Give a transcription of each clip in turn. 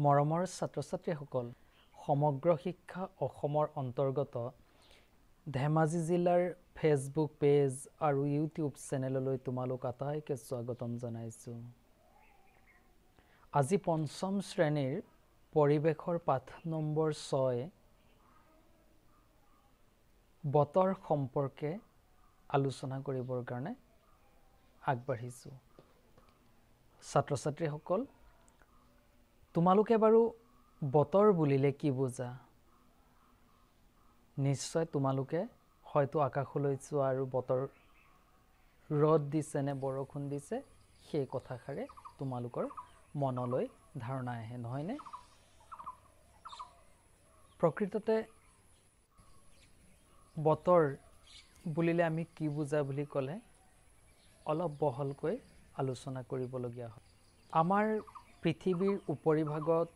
মৰমৰ ছাত্ৰ ছাত্ৰীসকল সমগ্ৰ শিক্ষা অসমৰ অন্তৰ্গত ধেমাজি জিলাৰ ফেচবুক পেজ আৰু ইউটিউব চেনেললৈ তোমালোক আটাইকে স্বাগতম জনাইছোঁ আজি পঞ্চম শ্ৰেণীৰ পৰিৱেশৰ পাঠ নম্বৰ ছয় বতৰ সম্পৰ্কে আলোচনা কৰিবৰ কাৰণে আগবাঢ়িছোঁ ছাত্ৰ ছাত্ৰীসকল তোমালোকে বাৰু বতৰ বুলিলে কি বুজা নিশ্চয় তোমালোকে হয়তো আকাশলৈ চোৱা আৰু বতৰ ৰ'দ দিছে নে বৰষুণ দিছে সেই কথাষাৰে তোমালোকৰ মনলৈ ধাৰণা আহে নহয়নে প্ৰকৃততে বতৰ বুলিলে আমি কি বুজা বুলি ক'লে অলপ বহলকৈ আলোচনা কৰিবলগীয়া হয় আমাৰ পৃথিৱীৰ উপৰিভাগত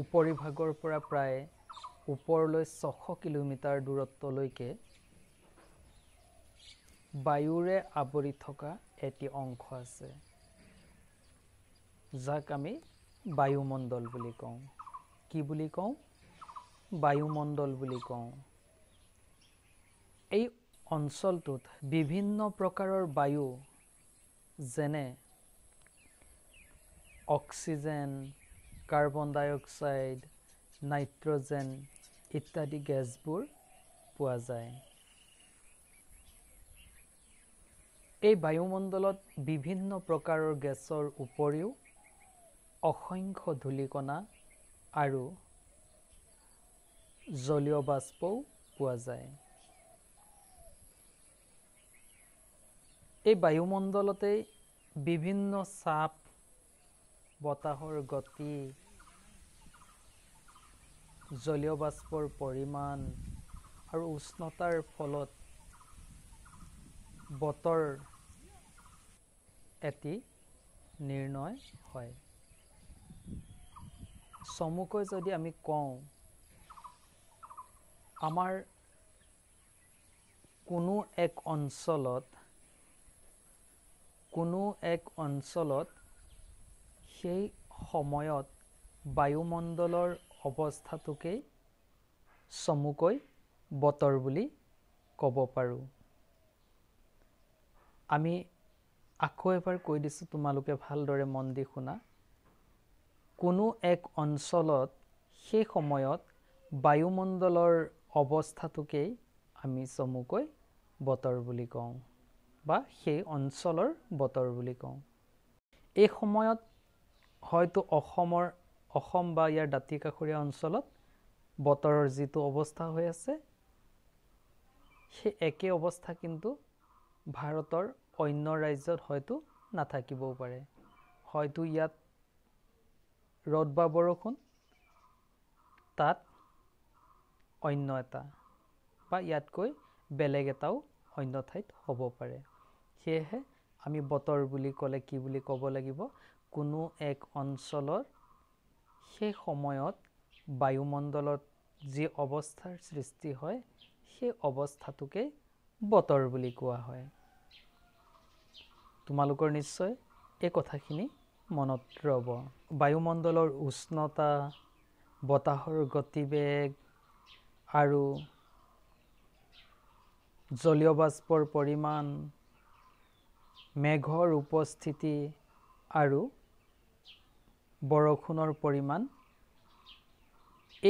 উপৰিভাগৰ পৰা প্ৰায় ওপৰলৈ ছশ কিলোমিটাৰ দূৰত্বলৈকে বায়ুৰে আৱৰি থকা এটি অংশ আছে যাক আমি বায়ুমণ্ডল বুলি কওঁ কি বুলি কওঁ বায়ুমণ্ডল বুলি কওঁ এই অঞ্চলটোত বিভিন্ন প্ৰকাৰৰ বায়ু যেনে oxygen carbon dioxide nitrogen ইত্যাদি গেছবোৰ পোৱা যায় এই বায়ুমণ্ডলত বিভিন্ন প্ৰকাৰৰ গেছৰ উপৰিও অসংখ্য ধূলিকণা আৰু জলীয় বাষ্পও পোৱা যায় এই বায়ুমণ্ডলতেই বিভিন্ন চাপ বতাহৰ গতি জলীয় বাষ্পৰ পৰিমাণ আৰু উষ্ণতাৰ ফলত বতৰ এটি নিৰ্ণয় হয় চমুকৈ যদি আমি কওঁ আমাৰ কোনো এক অঞ্চলত কোনো এক অঞ্চলত সেই সময়ত বায়ুমণ্ডলৰ অৱস্থাটোকেই চমুকৈ বতৰ বুলি ক'ব পাৰোঁ আমি আকৌ এবাৰ কৈ দিছোঁ তোমালোকে ভালদৰে মন দি শুনা কোনো এক অঞ্চলত সেই সময়ত বায়ুমণ্ডলৰ অৱস্থাটোকেই আমি চমুকৈ বতৰ বুলি কওঁ বা সেই অঞ্চলৰ বতৰ বুলি কওঁ এই সময়ত হয়তো অসমৰ অসম বা ইয়াৰ দাঁতি কাষৰীয়া অঞ্চলত বতৰৰ যিটো অৱস্থা হৈ আছে সেই একে অৱস্থা কিন্তু ভাৰতৰ অন্য ৰাজ্যত হয়তো নাথাকিবও পাৰে হয়তো ইয়াত ৰ'দ বা বৰষুণ তাত অন্য এটা বা ইয়াতকৈ বেলেগ এটাও অন্য ঠাইত হ'ব পাৰে সেয়েহে আমি বতৰ বুলি ক'লে কি বুলি ক'ব লাগিব কোনো এক অঞ্চলত সেই সময়ত বায়ুমণ্ডলত যি অৱস্থাৰ সৃষ্টি হয় সেই অৱস্থাটোকে বতৰ বুলি কোৱা হয় তোমালোকৰ নিশ্চয় এই কথাখিনি মনত ৰ'ব বায়ুমণ্ডলৰ উষ্ণতা বতাহৰ গতিবেগ আৰু জলীয় বাষ্পৰ পৰিমাণ মেঘৰ উপস্থিতি আৰু বৰষুণৰ পৰিমাণ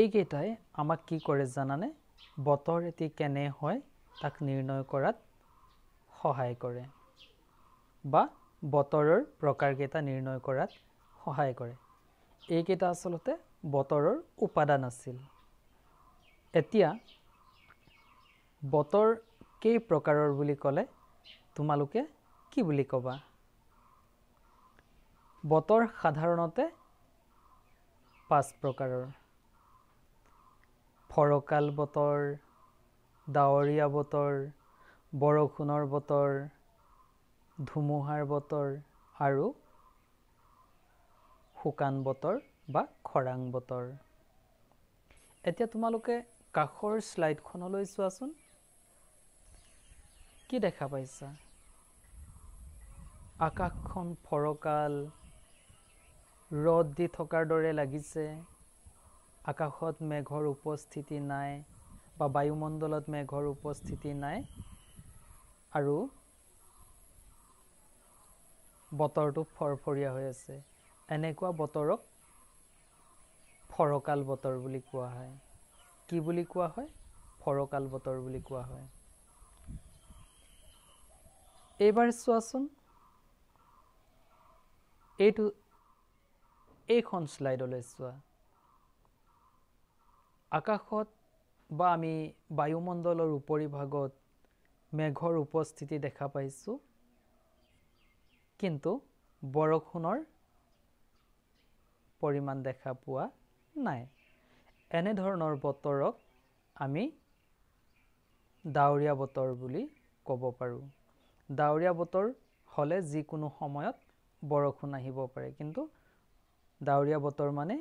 এইকেইটাই আমাক কি কৰে জানানে বতৰ এটি কেনে হয় তাক নিৰ্ণয় কৰাত সহায় কৰে বা বতৰৰ প্ৰকাৰকেইটা নিৰ্ণয় কৰাত সহায় কৰে এইকেইটা আচলতে বতৰৰ উপাদান আছিল এতিয়া বতৰ কেই প্ৰকাৰৰ বুলি ক'লে তোমালোকে কি বুলি ক'বা বতৰ সাধাৰণতে পাঁচ প্ৰকাৰৰ ফৰকাল বতৰ ডাৱৰীয়া বতৰ বৰষুণৰ বতৰ ধুমুহাৰ বতৰ আৰু শুকান বতৰ বা খৰাং বতৰ এতিয়া তোমালোকে কাষৰ শ্লাইডখনলৈ চোৱাচোন কি দেখা পাইছা আকাশখন ফৰকাল ৰ'দ দি থকাৰ দৰে লাগিছে আকাশত মেঘৰ উপস্থিতি নাই বা বায়ুমণ্ডলত মেঘৰ উপস্থিতি নাই আৰু বতৰটো ফৰফৰীয়া হৈ আছে এনেকুৱা বতৰক ফৰকাল বতৰ বুলি কোৱা হয় কি বুলি কোৱা হয় ফৰকাল বতৰ বুলি কোৱা হয় এইবাৰ চোৱাচোন এইটো এইখন শ্লাইডলৈ চোৱা আকাশত বা আমি বায়ুমণ্ডলৰ উপৰিভাগত মেঘৰ উপস্থিতি দেখা পাইছোঁ কিন্তু বৰষুণৰ পৰিমাণ দেখা পোৱা নাই এনেধৰণৰ বতৰক আমি ডাৱৰীয়া বতৰ বুলি ক'ব পাৰোঁ ডাৱৰীয়া বতৰ হ'লে যিকোনো সময়ত বৰষুণ আহিব পাৰে কিন্তু ডাৱৰীয়া বতৰ মানে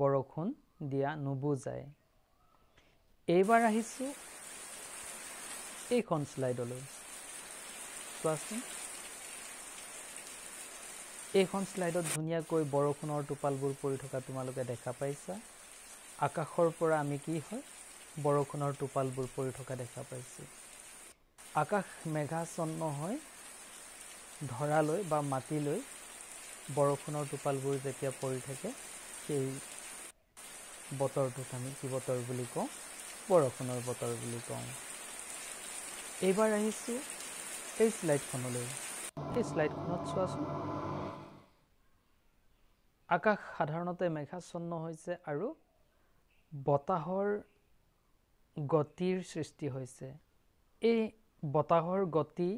বৰষুণ দিয়া নুবুজায় এইবাৰ আহিছোঁ এইখন শ্লাইডলৈ চোৱাচোন এইখন শ্লাইডত ধুনীয়াকৈ বৰষুণৰ টোপালবোৰ পৰি থকা তোমালোকে দেখা পাইছা আকাশৰ পৰা আমি কি হয় বৰষুণৰ টোপালবোৰ পৰি থকা দেখা পাইছোঁ আকাশ মেঘাচন্ন হয় ধৰালৈ বা মাটিলৈ বৰষুণৰ টোপালবোৰ যেতিয়া পৰি থাকে সেই বতৰটোক আমি কি বতৰ বুলি কওঁ বৰষুণৰ বতৰ বুলি কওঁ এইবাৰ আহিছোঁ এই শ্লাইডখনলৈ এই শ্লাইডখনত চোৱাচোন আকাশ সাধাৰণতে মেঘাচ্ছন্ন হৈছে আৰু বতাহৰ গতিৰ সৃষ্টি হৈছে এই বতাহৰ গতি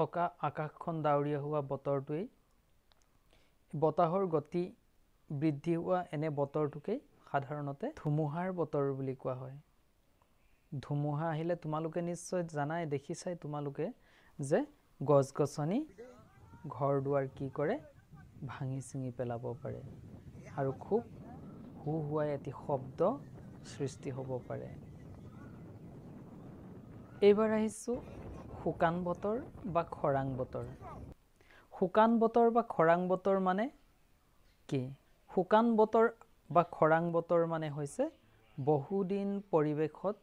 থকা আকাশখন ডাৱৰীয়া হোৱা বতৰটোৱেই বতাহৰ গতি বৃদ্ধি হোৱা এনে বতৰটোকেই সাধাৰণতে ধুমুহাৰ বতৰ বুলি কোৱা হয় ধুমুহা আহিলে তোমালোকে নিশ্চয় জানাই দেখিছাই তোমালোকে যে গছ গছনি ঘৰ দুৱাৰ কি কৰে ভাঙি ছিঙি পেলাব পাৰে আৰু খুব হু হুৱাই এটি শব্দ সৃষ্টি হ'ব পাৰে এইবাৰ আহিছোঁ শুকান বতৰ বা খৰাং বতৰ শুকান বতৰ বা খৰাং বতৰ মানে কি শুকান বতৰ বা খৰাং বতৰ মানে হৈছে বহুদিন পৰিৱেশত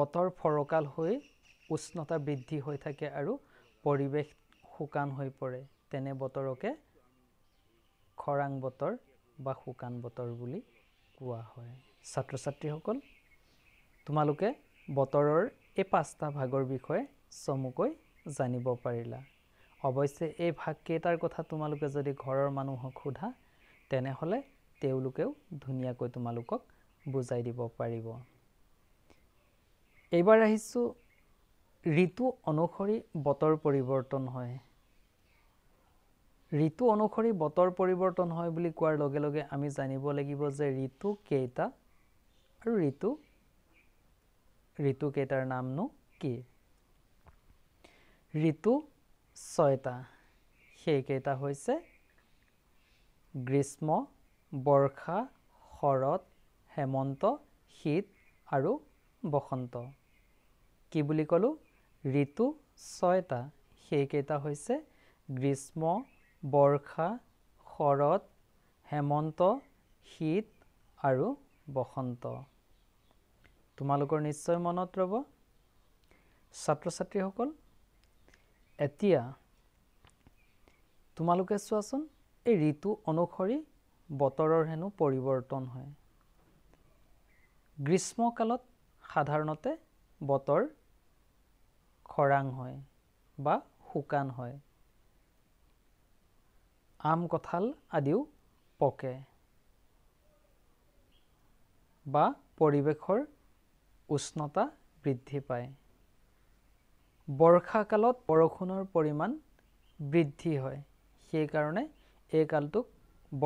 বতৰ ফৰকাল হৈ উষ্ণতা বৃদ্ধি হৈ থাকে আৰু পৰিৱেশ শুকান হৈ পৰে তেনে বতৰকে খৰাং বতৰ বা শুকান বতৰ বুলি কোৱা হয় ছাত্ৰ ছাত্ৰীসকল তোমালোকে বতৰৰ এই পাঁচটা ভাগৰ বিষয়ে চমুকৈ জানিব পাৰিলা অৱশ্যে এই ভাগকেইটাৰ কথা তোমালোকে যদি ঘৰৰ মানুহক সোধা তেনেহ'লে তেওঁলোকেও ধুনীয়াকৈ তোমালোকক বুজাই দিব পাৰিব এইবাৰ আহিছোঁ ঋতু অনুসৰি বতৰ পৰিৱৰ্তন হয় ঋতু অনুসৰি বতৰ পৰিৱৰ্তন হয় বুলি কোৱাৰ লগে লগে আমি জানিব লাগিব যে ঋতু কেইটা আৰু ঋতু ঋতুকেইটাৰ নামনো কি ঋতু ছয়টা সেইকেইটা হৈছে গ্ৰীষ্ম বৰ্ষা শৰৎ হেমন্ত শীত আৰু বসন্ত কি বুলি ক'লোঁ ঋতু ছয়টা সেইকেইটা হৈছে গ্ৰীষ্ম বৰ্ষা শৰৎ হেমন্ত শীত আৰু বসন্ত তোমালোকৰ নিশ্চয় মনত ৰ'ব ছাত্ৰ ছাত্ৰীসকল এতিয়া তোমালোকে চোৱাচোন এই ঋতু অনুসৰি বতৰৰ হেনো পৰিৱৰ্তন হয় গ্ৰীষ্মকালত সাধাৰণতে বতৰ খৰাং হয় বা শুকান হয় আম কঁঠাল আদিও পকে বা পৰিৱেশৰ উষ্ণতা বৃদ্ধি পায় বৰ্ষাকালত বৰষুণৰ পৰিমাণ বৃদ্ধি হয় সেইকাৰণে এই কালটোক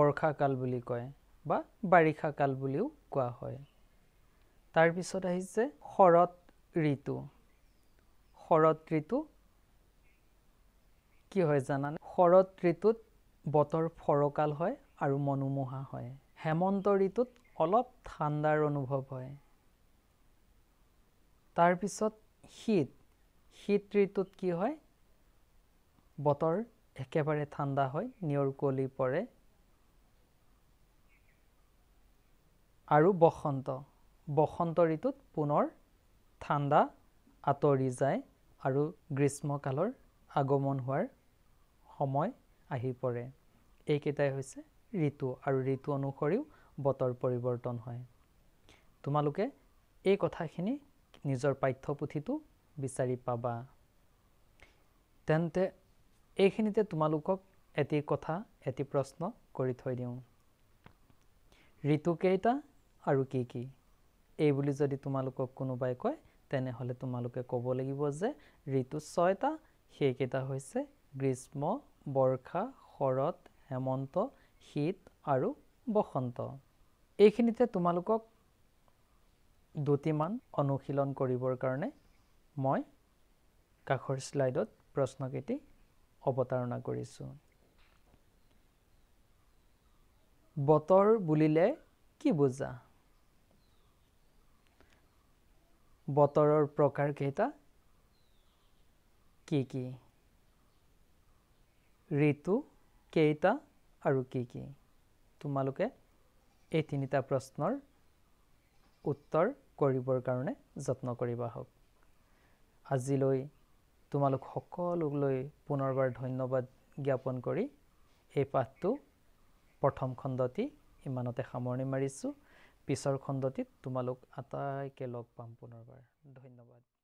বৰ্ষাকাল বুলি কয় বা বাৰিষা কাল বুলিও কোৱা হয় তাৰপিছত আহিছে শৰত ঋতু শৰত ঋতু কি হয় জানানে শৰত ঋতুত বতৰ ফৰকাল হয় আৰু মনোমোহা হয় হেমন্ত ঋতুত অলপ ঠাণ্ডাৰ অনুভৱ হয় তাৰপিছত শীত শীত ঋতুত কি হয় বতৰ একেবাৰে ঠাণ্ডা হয় নিয়ৰ কুঁৱলি পৰে আৰু বসন্ত বসন্ত ঋতুত পুনৰ ঠাণ্ডা আঁতৰি যায় আৰু গ্ৰীষ্মকালৰ আগমন হোৱাৰ সময় আহি পৰে এইকেইটাই হৈছে ঋতু আৰু ঋতু অনুসৰিও বতৰ পৰিৱৰ্তন হয় তোমালোকে এই কথাখিনি নিজৰ পাঠ্যপুথিটো বিচাৰি পাবা তেন্তে এইখিনিতে তোমালোকক এটি কথা এটি প্ৰশ্ন কৰি থৈ দিওঁ ঋতুকেইটা আৰু কি কি এই বুলি যদি তোমালোকক কোনোবাই কয় তেনেহ'লে তোমালোকে ক'ব লাগিব যে ঋতু ছয়টা সেইকেইটা হৈছে গ্ৰীষ্ম বৰ্ষা শৰৎ হেমন্ত শীত আৰু বসন্ত এইখিনিতে তোমালোকক দুটিমান অনুশীলন কৰিবৰ কাৰণে মই কাষৰ শ্লাইডত প্ৰশ্নকেইটি অৱতাৰণা কৰিছোঁ বতৰ বুলিলে কি বুজা বতৰৰ প্ৰকাৰকেইটা কি কি ঋতু কেইটা আৰু কি কি তোমালোকে এই তিনিটা প্ৰশ্নৰ উত্তৰ কৰিবৰ কাৰণে যত্ন কৰিবা হওক আজিলৈ তোমালোক সকলোলৈ পুনৰবাৰ ধন্যবাদ জ্ঞাপন কৰি এই পাঠটো প্ৰথম খণ্ডটি ইমানতে সামৰণি মাৰিছোঁ পিছৰ খণ্ডটিত তোমালোক আটাইকে লগ পাম পুনৰবাৰ ধন্যবাদ